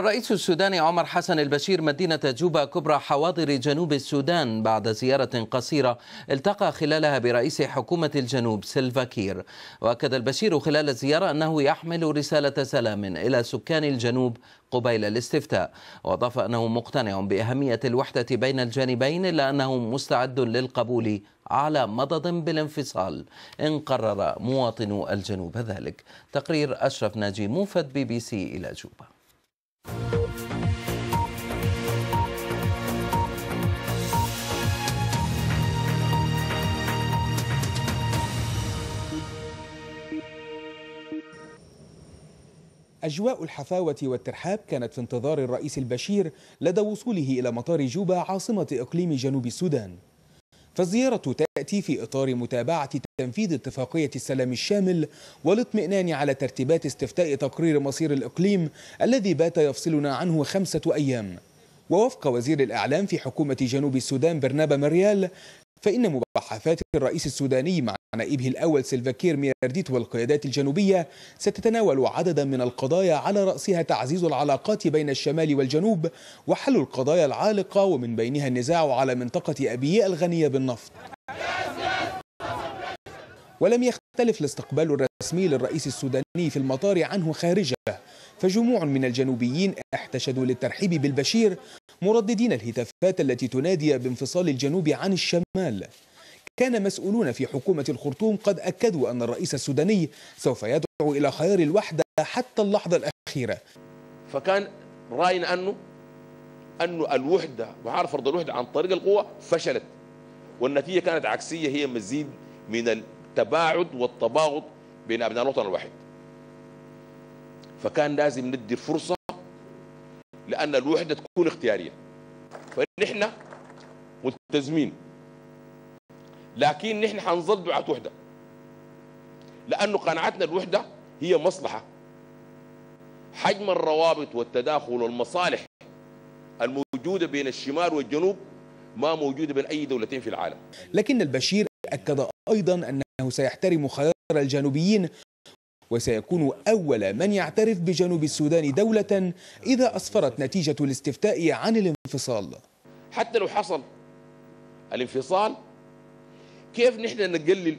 الرئيس السوداني عمر حسن البشير مدينة جوبا كبرى حواضر جنوب السودان بعد زيارة قصيرة التقى خلالها برئيس حكومة الجنوب سيلفا كير وأكد البشير خلال الزيارة أنه يحمل رسالة سلام إلى سكان الجنوب قبيل الاستفتاء وأضاف أنه مقتنع بأهمية الوحدة بين الجانبين إلا أنه مستعد للقبول على مضض بالانفصال إن قرر مواطنو الجنوب ذلك تقرير أشرف ناجي موفد بي بي سي إلى جوبا أجواء الحفاوة والترحاب كانت في انتظار الرئيس البشير لدى وصوله إلى مطار جوبا عاصمة إقليم جنوب السودان فالزيارة تأتي في إطار متابعة تنفيذ اتفاقية السلام الشامل والاطمئنان على ترتيبات استفتاء تقرير مصير الإقليم الذي بات يفصلنا عنه خمسة أيام ووفق وزير الإعلام في حكومة جنوب السودان برنابا مريال فإن مباحثات الرئيس السوداني مع نائبه الأول سلفاكير ميرديت والقيادات الجنوبية ستتناول عددا من القضايا على رأسها تعزيز العلاقات بين الشمال والجنوب وحل القضايا العالقة ومن بينها النزاع على منطقة أبياء الغنية بالنفط ولم يختلف الاستقبال الرسمي للرئيس السوداني في المطار عنه خارجه فجموع من الجنوبيين احتشدوا للترحيب بالبشير مرددين الهتافات التي تنادي بانفصال الجنوب عن الشمال كان مسؤولون في حكومة الخرطوم قد أكدوا أن الرئيس السوداني سوف يدعو إلى خيار الوحدة حتى اللحظة الأخيرة فكان رأينا أنه أنه الوحدة محاولة فرض الوحدة عن طريق القوة فشلت والنتيجة كانت عكسية هي مزيد من التباعد والتباغض بين أبناء الوطن الواحد فكان لازم ندي الفرصة لأن الوحدة تكون اختيارية فنحن ملتزمين لكن نحن حنظل دعاة وحدة لأنه قناعتنا الوحدة هي مصلحة حجم الروابط والتداخل والمصالح الموجودة بين الشمال والجنوب ما موجودة بين أي دولتين في العالم لكن البشير أكد أيضا أنه سيحترم خيار الجنوبيين وسيكون أول من يعترف بجنوب السودان دولة إذا أسفرت نتيجة الاستفتاء عن الانفصال حتى لو حصل الانفصال كيف نحن نقلل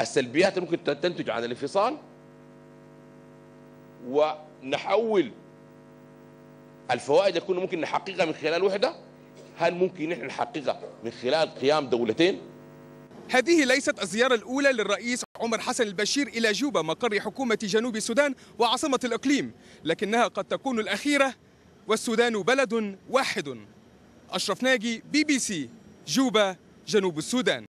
السلبيات اللي ممكن تنتج عن الانفصال ونحول الفوائد اللي كنا ممكن نحققها من خلال وحده هل ممكن نحن نحققها من خلال قيام دولتين هذه ليست الزيارة الأولى للرئيس عمر حسن البشير إلى جوبا مقر حكومة جنوب السودان وعاصمة الإقليم لكنها قد تكون الأخيرة والسودان بلد واحد أشرف ناجي بي بي سي جوبا جنوب السودان